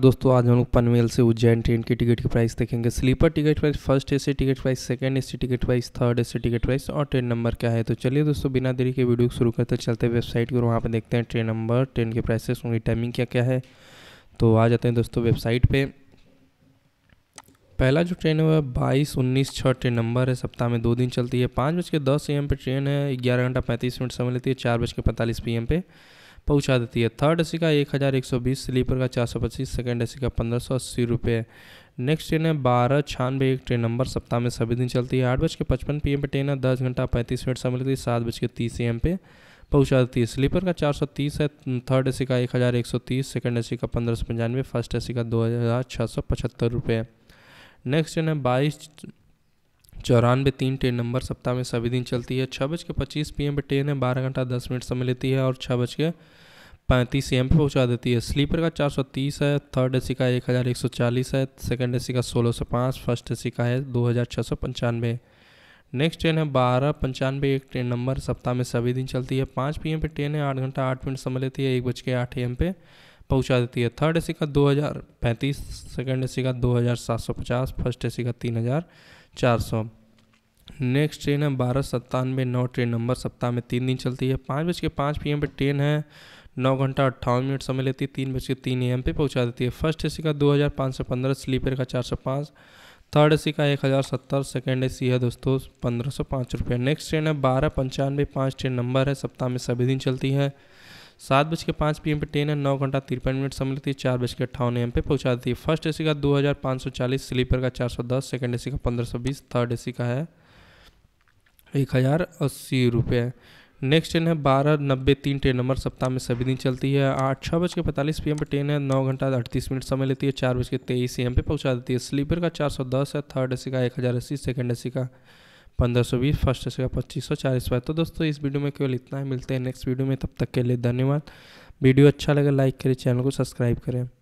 दोस्तों आज हम लोग पनवेल से उज्जैन ट्रेन की टिकट की प्राइस देखेंगे sleeper ticket price first AC ticket price second AC ticket price third AC ticket price और ट्रेन नंबर क्या है तो चलिए दोस्तों बिना देरी के वीडियो शुरू करते चलते वेबसाइट की और वहाँ पर देखते हैं ट्रेन नंबर ट्रेन के प्राइसेस उनकी टाइमिंग क्या क्या है तो आ जाते हैं दोस्तों वेबसाइट पर पहला जो ट्रेन है वह बाईस उन्नीस छः ट्रेन नंबर है सप्ताह में दो दिन चलती है पाँच बज के दस ए एम पे ट्रेन है ग्यारह घंटा पैंतीस मिनट समय लेती है चार बज के पैंतालीस पी एम पे पहुंचा देती है थर्ड एसी का एक हज़ार एक सौ बीस स्लीपर का चार सौ पच्चीस सेकेंड एसी का पंद्रह सौ अस्सी रुपये नेक्स्ट ट्रेन है बारह छानबे एक ट्रेन नंबर सप्ताह में सभी दिन चलती है आठ बज के पचपन पी एम पे ट्रेन है दस घंटा पैंतीस मिनट समय लगती है सात बज के तीस ए एम पे पहुँचा देती है स्लीपर का चार सौ तीस है थर्ड ए सी का एक हज़ार एक सौ तीस सेकेंड ए सी का पंद्रह सौ पंचानवे फर्स्ट ए सी का दो हज़ार छः सौ पचहत्तर रुपये नेक्स्ट ट्रेन है बाईस चौरानवे तीन ट्रेन नंबर सप्ताह में सभी दिन चलती है छः बज के पच्चीस पी एम पे ट्रेन है बारह घंटा दस मिनट समय लेती है और छः बज के पैंतीस एम पे पहुँचा देती है स्लीपर का चार सौ तीस है थर्ड ए सी का एक हज़ार एक सौ चालीस है सेकेंड ए सी का सोलह सौ पाँच फर्स्ट ए सी का है दो हज़ार छः सौ पंचानवे नेक्स्ट ट्रेन है बारह पंचानवे एक ट्रेन नंबर सप्ताह में सभी दिन चलती है पाँच पी एम पे ट्रेन है आठ घंटा आठ मिनट समय लेती है एक बज के आठ एम पे पहुँचा देती है थर्ड ए सी का दो हज़ार पैंतीस सेकेंड ए सी का दो हज़ार सात सौ पचास फर्स्ट ए सी का तीन हज़ार चार सौ नेक्स्ट ट्रेन है बारह सत्तानवे नौ ट्रेन नंबर सप्ताह में तीन दिन चलती है पाँच बज के पाँच पी पे ट्रेन है नौ घंटा अट्ठावन मिनट समय लेती है तीन बज के तीन ए एम पे पहुँचा देती है फर्स्ट ए का दो हज़ार पाँच सौ पंद्रह स्लीपर का चार सौ पाँच थर्ड ए का एक हज़ार सत्तर सेकेंड ए है दोस्तों पंद्रह सौ पाँच रुपये नेक्स्ट ट्रेन है बारह पंचानवे पाँच ट्रेन नंबर है सप्ताह में सभी दिन चलती है सात बज के पाँच पी एम पे ट्रेन है नौ घंटा तिरपन मिनट समय लेती है चार बज के अट्ठावन एम पे पहुँचा देती है फर्स्ट ए का दो हज़ार पाँच सौ चालीस स्लीपर का चार सौ दस सेकेंड ए का पंद्रह सौ बीस थर्ड ए का है एक हज़ार अस्सी रुपये नेक्स्ट ट्रेन है बारह नब्बे तीन ट्रेन नंबर सप्ताह में सभी दिन चलती है आठ छः बज के पैंतालीस पी पर ट्रेन है नौ घंटा अड़तीस मिनट समय लेती है चार बज के तेईस एम पे पहुँचा देती है स्लीपर का चार सौ दस है थर्ड ए सी का एक हज़ार अस्सी सेकेंड ए सी का पंद्रह सौ बीस फर्स्ट ए सी का पच्चीस सौ चालीस रुपये तो दोस्तों इस वीडियो में केवल इतना ही मिलते हैं नेक्स्ट वीडियो में तब तक के लिए धन्यवाद वीडियो अच्छा लगे लाइक करें चैनल को सब्सक्राइब करें